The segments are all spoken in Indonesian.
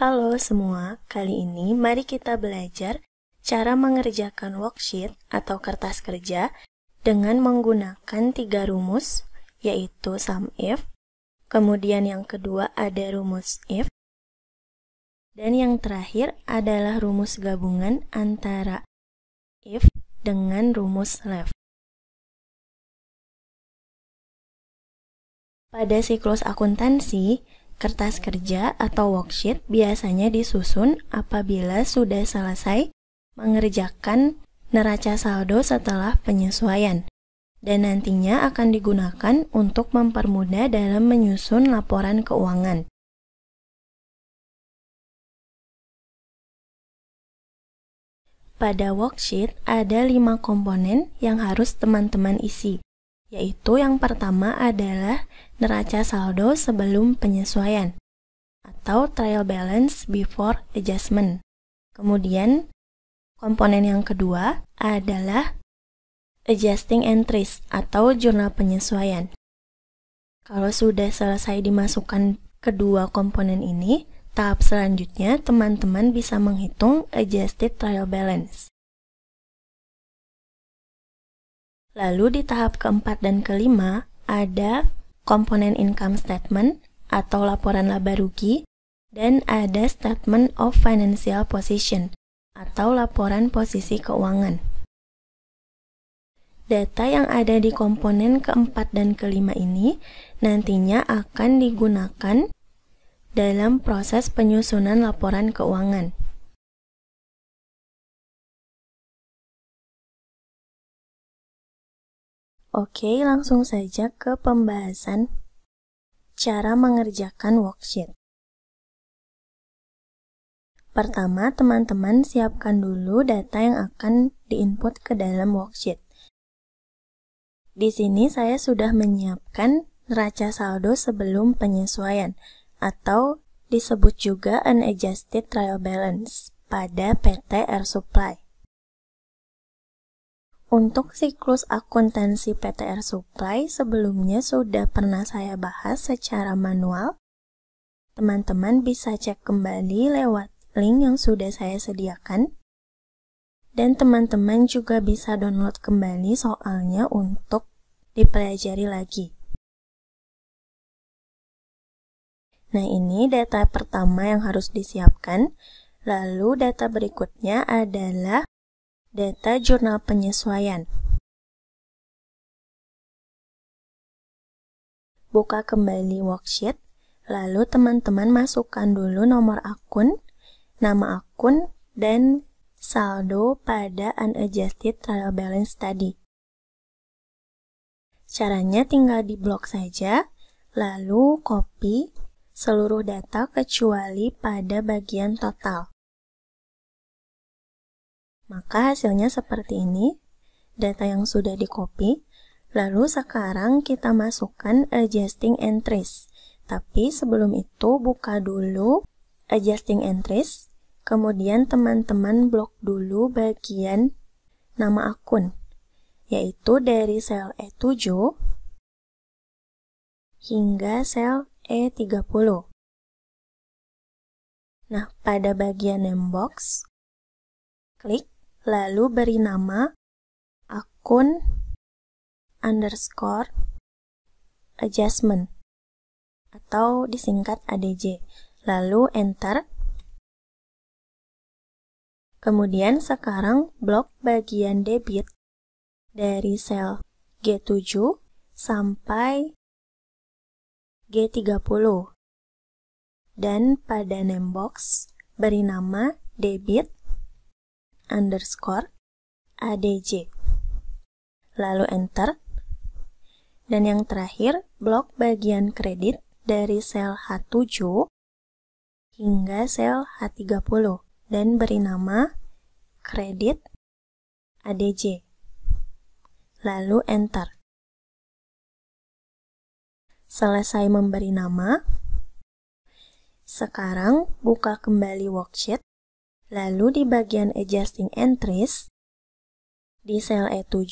Halo semua, kali ini mari kita belajar cara mengerjakan worksheet atau kertas kerja dengan menggunakan tiga rumus, yaitu sum if, kemudian yang kedua ada rumus if, dan yang terakhir adalah rumus gabungan antara if dengan rumus left. Pada siklus akuntansi, Kertas kerja atau worksheet biasanya disusun apabila sudah selesai mengerjakan neraca saldo setelah penyesuaian dan nantinya akan digunakan untuk mempermudah dalam menyusun laporan keuangan. Pada worksheet ada lima komponen yang harus teman-teman isi yaitu yang pertama adalah neraca saldo sebelum penyesuaian atau trial balance before adjustment. Kemudian, komponen yang kedua adalah adjusting entries atau jurnal penyesuaian. Kalau sudah selesai dimasukkan kedua komponen ini, tahap selanjutnya teman-teman bisa menghitung adjusted trial balance. Lalu di tahap keempat dan kelima ada komponen income statement atau laporan laba rugi dan ada statement of financial position atau laporan posisi keuangan. Data yang ada di komponen keempat dan kelima ini nantinya akan digunakan dalam proses penyusunan laporan keuangan. Oke, langsung saja ke pembahasan cara mengerjakan worksheet. Pertama, teman-teman siapkan dulu data yang akan diinput ke dalam worksheet. Di sini saya sudah menyiapkan neraca saldo sebelum penyesuaian atau disebut juga unadjusted trial balance pada PT Air Supply. Untuk siklus akuntansi PTR Supply sebelumnya sudah pernah saya bahas secara manual. Teman-teman bisa cek kembali lewat link yang sudah saya sediakan. Dan teman-teman juga bisa download kembali soalnya untuk dipelajari lagi. Nah, ini data pertama yang harus disiapkan. Lalu data berikutnya adalah Data Jurnal Penyesuaian Buka kembali worksheet, lalu teman-teman masukkan dulu nomor akun, nama akun, dan saldo pada unadjusted trial balance tadi. Caranya tinggal di blok saja, lalu copy seluruh data kecuali pada bagian total. Maka hasilnya seperti ini, data yang sudah di copy, lalu sekarang kita masukkan adjusting entries. Tapi sebelum itu buka dulu adjusting entries, kemudian teman-teman blok dulu bagian nama akun, yaitu dari sel E7 hingga sel E30. Nah, pada bagian name box, klik lalu beri nama akun underscore adjustment atau disingkat ADJ. Lalu enter. Kemudian sekarang blok bagian debit dari sel G7 sampai G30. Dan pada name box beri nama debit underscore adj. Lalu enter. Dan yang terakhir, blok bagian kredit dari sel H7 hingga sel H30 dan beri nama kredit ADJ. Lalu enter. Selesai memberi nama, sekarang buka kembali worksheet Lalu di bagian Adjusting Entries, di sel E7,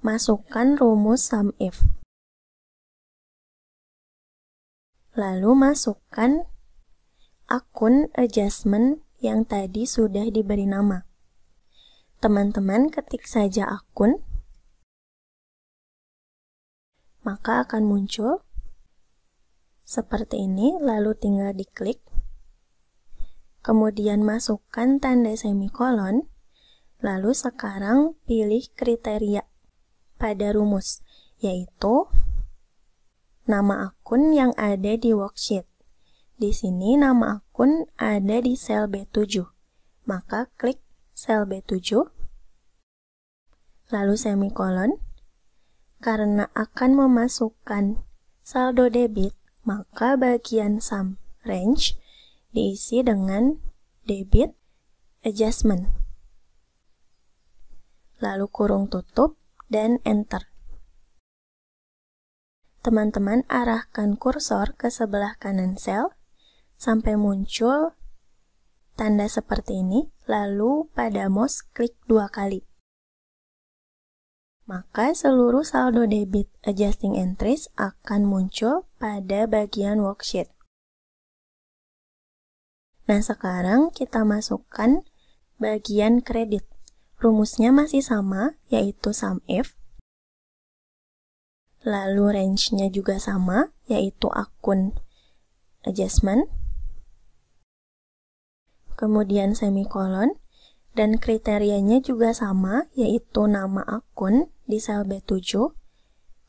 masukkan rumus sum if. Lalu masukkan akun adjustment yang tadi sudah diberi nama. Teman-teman ketik saja akun, maka akan muncul seperti ini, lalu tinggal diklik kemudian masukkan tanda semikolon, lalu sekarang pilih kriteria pada rumus, yaitu nama akun yang ada di worksheet. Di sini nama akun ada di sel B7, maka klik sel B7, lalu semikolon, karena akan memasukkan saldo debit, maka bagian sum range diisi dengan debit adjustment. Lalu kurung tutup dan enter. Teman-teman arahkan kursor ke sebelah kanan sel sampai muncul tanda seperti ini, lalu pada mouse klik dua kali maka seluruh saldo debit adjusting entries akan muncul pada bagian worksheet. Nah, sekarang kita masukkan bagian kredit. Rumusnya masih sama, yaitu sum if. Lalu range-nya juga sama, yaitu akun adjustment. Kemudian semicolon Dan kriterianya juga sama, yaitu nama akun di sel B7.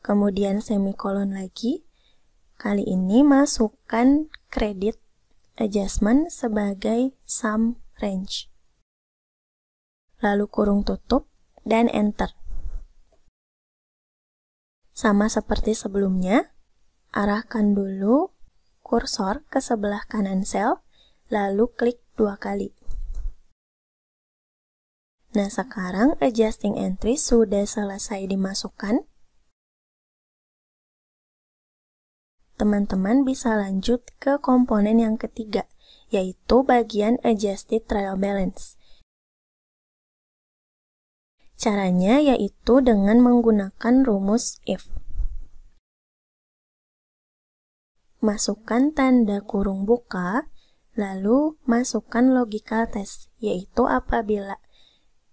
Kemudian semicolon lagi. Kali ini masukkan kredit adjustment sebagai sum range. Lalu kurung tutup dan enter. Sama seperti sebelumnya, arahkan dulu kursor ke sebelah kanan sel, lalu klik dua kali. Nah, sekarang adjusting entry sudah selesai dimasukkan. teman-teman bisa lanjut ke komponen yang ketiga, yaitu bagian Adjusted Trial Balance. Caranya yaitu dengan menggunakan rumus if. Masukkan tanda kurung buka, lalu masukkan logical test, yaitu apabila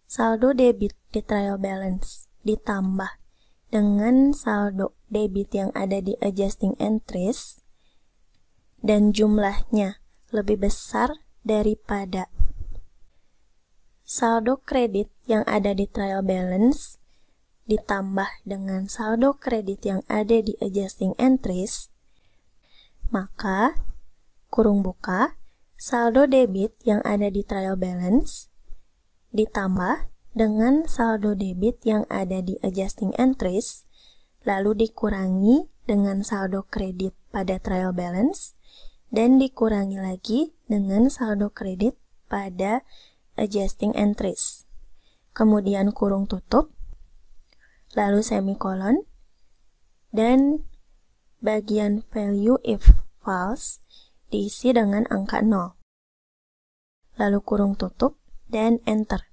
saldo debit di trial balance ditambah dengan saldo debit yang ada di adjusting entries dan jumlahnya lebih besar daripada saldo kredit yang ada di trial balance ditambah dengan saldo kredit yang ada di adjusting entries, maka kurung buka saldo debit yang ada di trial balance ditambah dengan saldo debit yang ada di adjusting entries lalu dikurangi dengan saldo kredit pada trial balance, dan dikurangi lagi dengan saldo kredit pada adjusting entries. Kemudian kurung tutup, lalu semicolon dan bagian value if false diisi dengan angka 0. Lalu kurung tutup dan enter.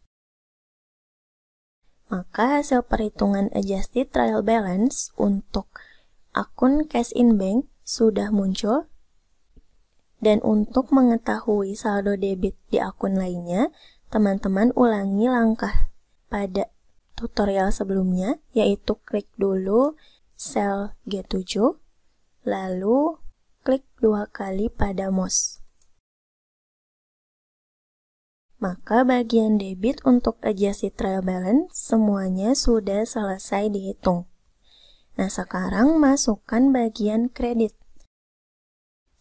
Maka hasil perhitungan adjusted trial balance untuk akun cash in bank sudah muncul. Dan untuk mengetahui saldo debit di akun lainnya, teman-teman ulangi langkah pada tutorial sebelumnya, yaitu klik dulu sel G7, lalu klik dua kali pada mouse maka bagian debit untuk adjusted trial balance semuanya sudah selesai dihitung. Nah, sekarang masukkan bagian kredit.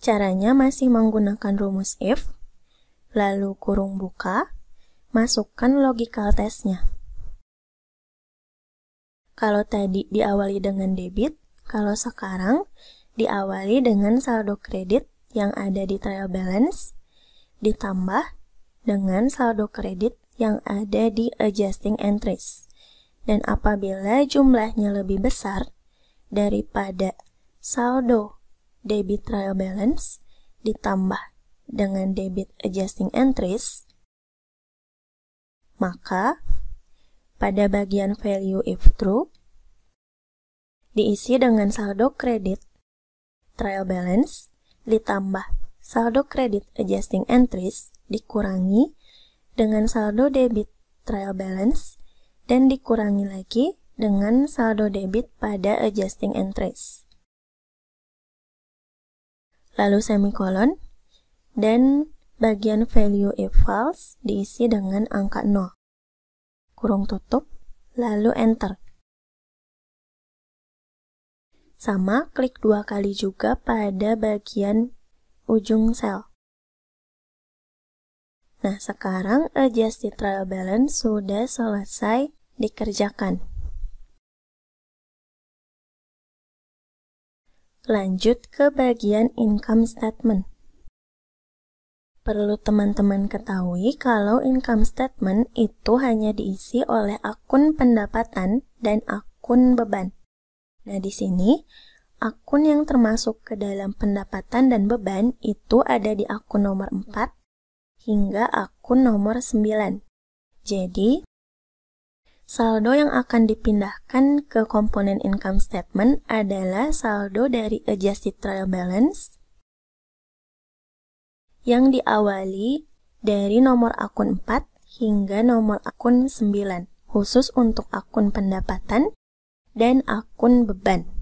Caranya masih menggunakan rumus if, lalu kurung buka, masukkan logical testnya. Kalau tadi diawali dengan debit, kalau sekarang diawali dengan saldo kredit yang ada di trial balance, ditambah dengan saldo kredit yang ada di adjusting entries. Dan apabila jumlahnya lebih besar daripada saldo debit trial balance ditambah dengan debit adjusting entries, maka pada bagian value if true diisi dengan saldo kredit trial balance ditambah saldo kredit adjusting entries dikurangi dengan saldo debit trial balance dan dikurangi lagi dengan saldo debit pada adjusting entries. Lalu semicolon dan bagian value if equals diisi dengan angka 0. Kurung tutup, lalu enter. Sama, klik dua kali juga pada bagian ujung sel. Nah, sekarang adjusted trial balance sudah selesai dikerjakan. Lanjut ke bagian income statement. Perlu teman-teman ketahui kalau income statement itu hanya diisi oleh akun pendapatan dan akun beban. Nah, di sini akun yang termasuk ke dalam pendapatan dan beban itu ada di akun nomor 4 hingga akun nomor 9. Jadi, saldo yang akan dipindahkan ke komponen income statement adalah saldo dari adjusted trial balance yang diawali dari nomor akun 4 hingga nomor akun 9 khusus untuk akun pendapatan dan akun beban.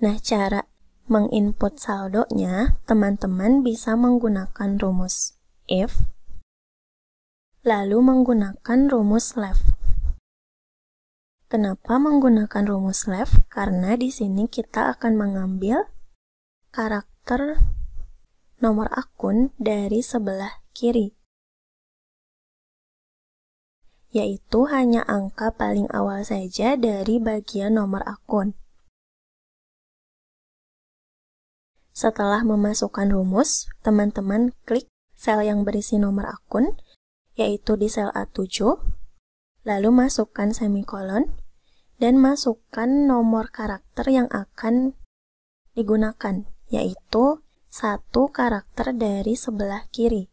Nah, cara menginput saldonya, teman-teman bisa menggunakan rumus if, lalu menggunakan rumus left. Kenapa menggunakan rumus left? Karena di sini kita akan mengambil karakter nomor akun dari sebelah kiri, yaitu hanya angka paling awal saja dari bagian nomor akun. Setelah memasukkan rumus, teman-teman klik sel yang berisi nomor akun, yaitu di sel A7, lalu masukkan semikolon, dan masukkan nomor karakter yang akan digunakan, yaitu satu karakter dari sebelah kiri.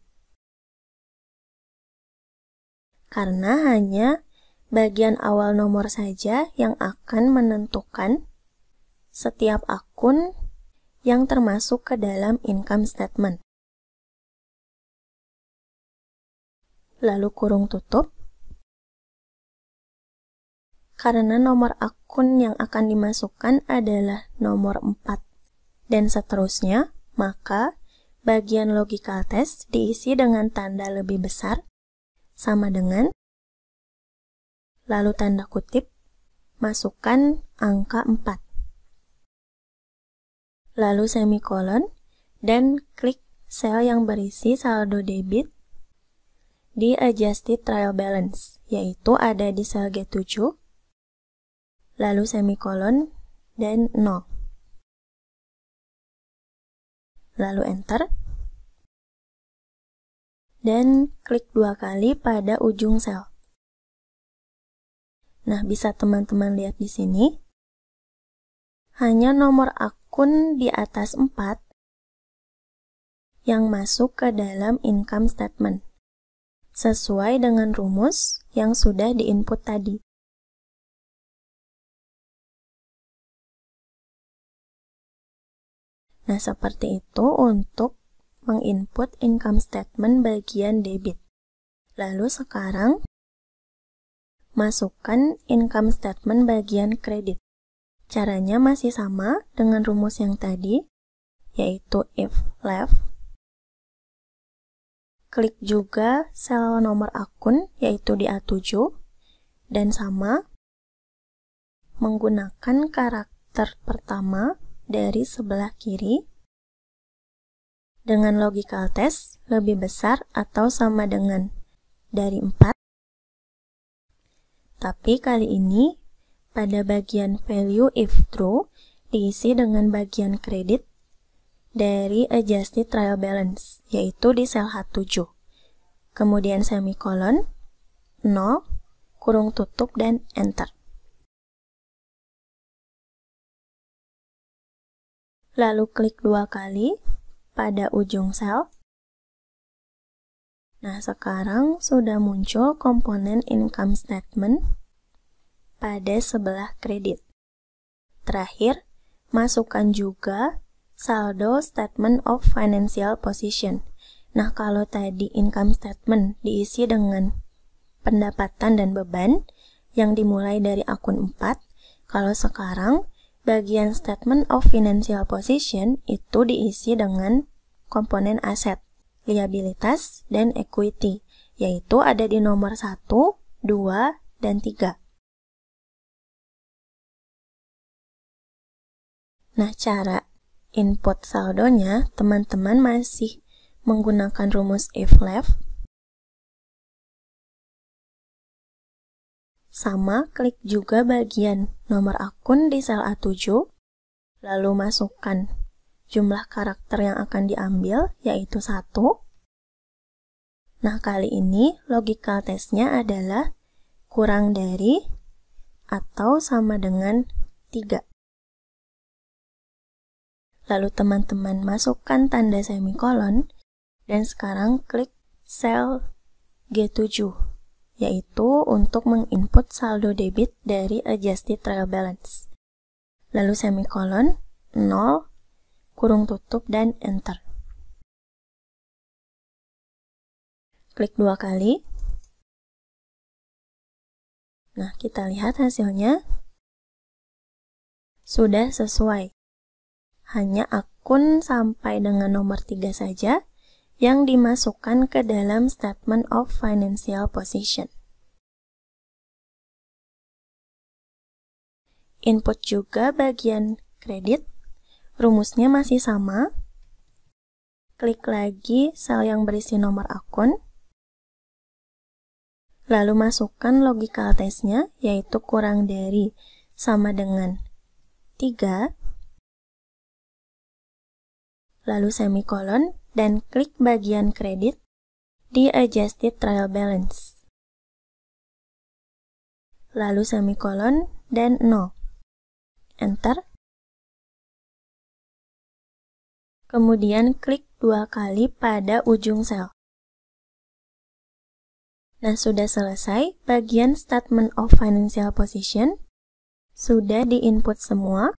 Karena hanya bagian awal nomor saja yang akan menentukan setiap akun yang termasuk ke dalam income statement. Lalu kurung tutup. Karena nomor akun yang akan dimasukkan adalah nomor 4 dan seterusnya, maka bagian logical test diisi dengan tanda lebih besar sama dengan lalu tanda kutip masukkan angka 4 lalu semicolon dan klik sel yang berisi saldo debit di Adjusted Trial Balance, yaitu ada di sel G7, lalu semicolon dan 0. Lalu Enter. Dan klik dua kali pada ujung sel. Nah, bisa teman-teman lihat di sini hanya nomor akun di atas 4 yang masuk ke dalam income statement sesuai dengan rumus yang sudah diinput tadi. Nah, seperti itu untuk menginput income statement bagian debit. Lalu sekarang masukkan income statement bagian kredit. Caranya masih sama dengan rumus yang tadi, yaitu if left. Klik juga sel nomor akun, yaitu di A7, dan sama menggunakan karakter pertama dari sebelah kiri dengan logical test lebih besar atau sama dengan dari 4 tapi kali ini pada bagian value if true diisi dengan bagian kredit dari adjusted trial balance, yaitu di sel H7. Kemudian semicolon, 0, kurung tutup, dan enter. Lalu klik dua kali pada ujung sel. Nah, sekarang sudah muncul komponen income statement pada sebelah kredit. Terakhir, masukkan juga saldo statement of financial position. Nah, kalau tadi income statement diisi dengan pendapatan dan beban yang dimulai dari akun 4, kalau sekarang bagian statement of financial position itu diisi dengan komponen aset, liabilitas, dan equity, yaitu ada di nomor 1, 2, dan 3. Nah, cara input saldonya, teman-teman masih menggunakan rumus if left. Sama, klik juga bagian nomor akun di sel A7, lalu masukkan jumlah karakter yang akan diambil, yaitu 1. Nah, kali ini logical testnya adalah kurang dari atau sama dengan 3 lalu teman-teman masukkan tanda semikolon, dan sekarang klik sel G7, yaitu untuk menginput saldo debit dari adjusted trial balance. Lalu semikolon 0, kurung tutup, dan enter. Klik dua kali. Nah, kita lihat hasilnya. Sudah sesuai hanya akun sampai dengan nomor 3 saja yang dimasukkan ke dalam statement of financial position. Input juga bagian kredit. Rumusnya masih sama. Klik lagi sel yang berisi nomor akun. Lalu masukkan logical testnya, yaitu kurang dari sama dengan 3 lalu semicolon dan klik bagian kredit di Adjusted Trial Balance. Lalu semicolon dan no Enter. Kemudian klik dua kali pada ujung sel. Nah, sudah selesai bagian statement of financial position. Sudah diinput semua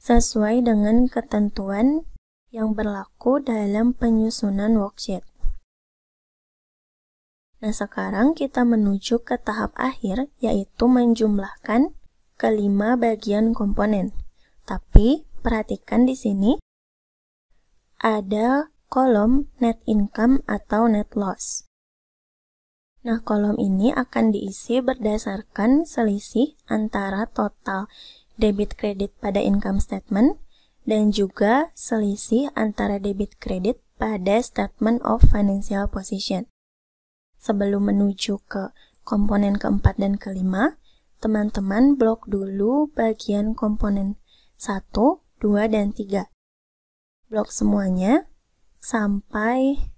sesuai dengan ketentuan yang berlaku dalam penyusunan worksheet. Nah, sekarang kita menuju ke tahap akhir, yaitu menjumlahkan kelima bagian komponen. Tapi, perhatikan di sini, ada kolom net income atau net loss. Nah, kolom ini akan diisi berdasarkan selisih antara total debit kredit pada income statement dan juga selisih antara debit kredit pada statement of financial position. Sebelum menuju ke komponen keempat dan kelima, teman-teman blok dulu bagian komponen 1, 2, dan 3. Blok semuanya sampai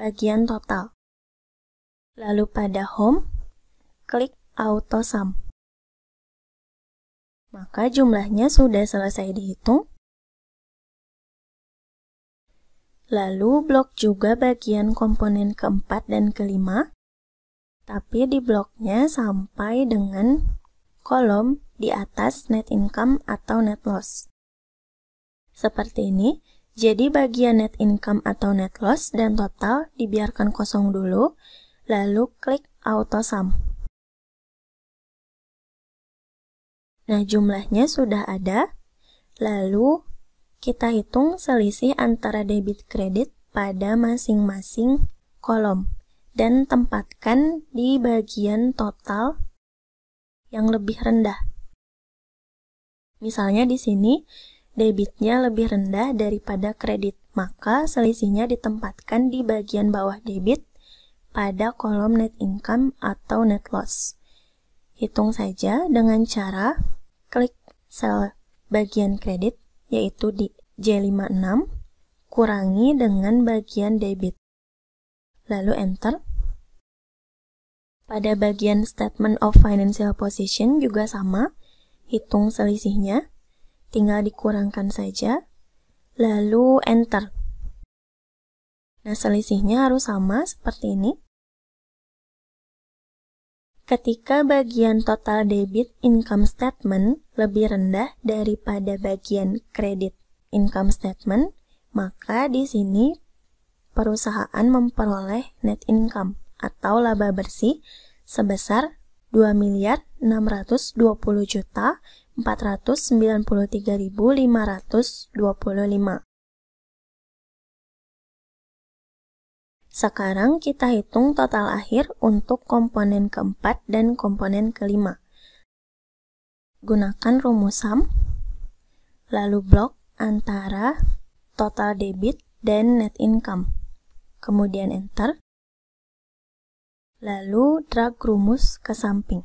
bagian total. Lalu pada home, klik auto sum. Maka jumlahnya sudah selesai dihitung Lalu blok juga bagian komponen keempat dan kelima, tapi di bloknya sampai dengan kolom di atas net income atau net loss. Seperti ini, jadi bagian net income atau net loss dan total dibiarkan kosong dulu, lalu klik auto sum. Nah, jumlahnya sudah ada, lalu kita hitung selisih antara debit kredit pada masing-masing kolom dan tempatkan di bagian total yang lebih rendah. Misalnya di sini debitnya lebih rendah daripada kredit, maka selisihnya ditempatkan di bagian bawah debit pada kolom net income atau net loss. Hitung saja dengan cara klik sel bagian kredit yaitu di J56, kurangi dengan bagian debit. Lalu enter. Pada bagian statement of financial position juga sama, hitung selisihnya, tinggal dikurangkan saja, lalu enter. Nah, selisihnya harus sama seperti ini ketika bagian total debit income statement lebih rendah daripada bagian kredit income statement, maka di sini perusahaan memperoleh net income atau laba bersih sebesar 2 miliar 620 juta 493.525 Sekarang kita hitung total akhir untuk komponen keempat dan komponen kelima. Gunakan rumus sum, lalu blok antara total debit dan net income. Kemudian enter. Lalu drag rumus ke samping.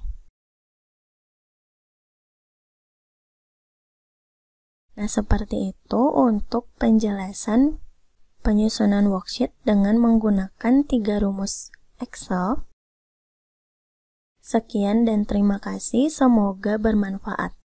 Nah, seperti itu untuk penjelasan penyusunan worksheet dengan menggunakan tiga rumus Excel. Sekian dan terima kasih, semoga bermanfaat.